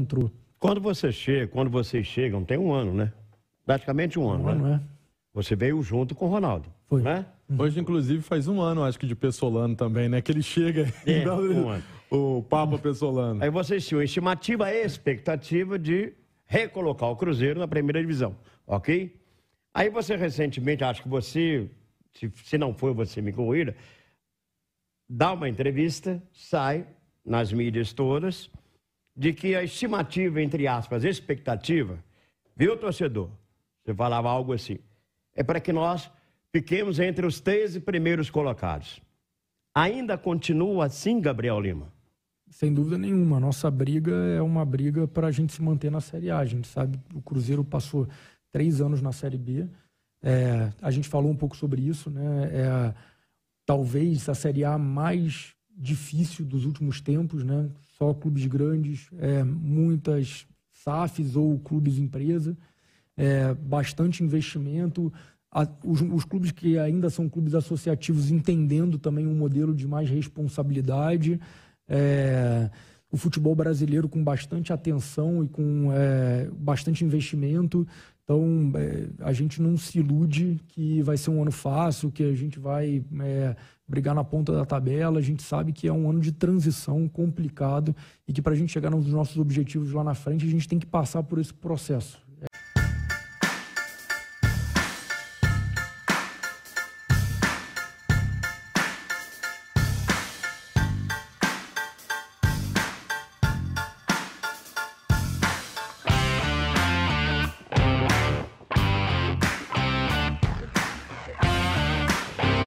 entrou. Quando você chega, quando vocês chegam, tem um ano, né? Praticamente um ano, um ano né? É. Você veio junto com o Ronaldo, Foi. né? Uhum. Hoje, inclusive, faz um ano, acho que, de Pessolano também, né? Que ele chega é, um o Papa Pessolano. Aí vocês tinham estimativa e expectativa de recolocar o Cruzeiro na primeira divisão, ok? Aí você recentemente, acho que você, se, se não foi você me corrida, dá uma entrevista, sai nas mídias todas de que a estimativa, entre aspas, expectativa, viu, torcedor? Você falava algo assim. É para que nós fiquemos entre os 13 primeiros colocados. Ainda continua assim, Gabriel Lima? Sem dúvida nenhuma. A nossa briga é uma briga para a gente se manter na Série A. A gente sabe o Cruzeiro passou três anos na Série B. É, a gente falou um pouco sobre isso, né? É, talvez a Série A mais difícil dos últimos tempos, né? Só clubes grandes, é, muitas SAFs ou clubes empresa, é, bastante investimento. A, os, os, clubes que ainda são clubes associativos entendendo também um modelo de mais responsabilidade. É, o futebol brasileiro com bastante atenção e com é, bastante investimento. Então, é, a gente não se ilude que vai ser um ano fácil, que a gente vai é, brigar na ponta da tabela. A gente sabe que é um ano de transição complicado e que para a gente chegar nos nossos objetivos lá na frente, a gente tem que passar por esse processo.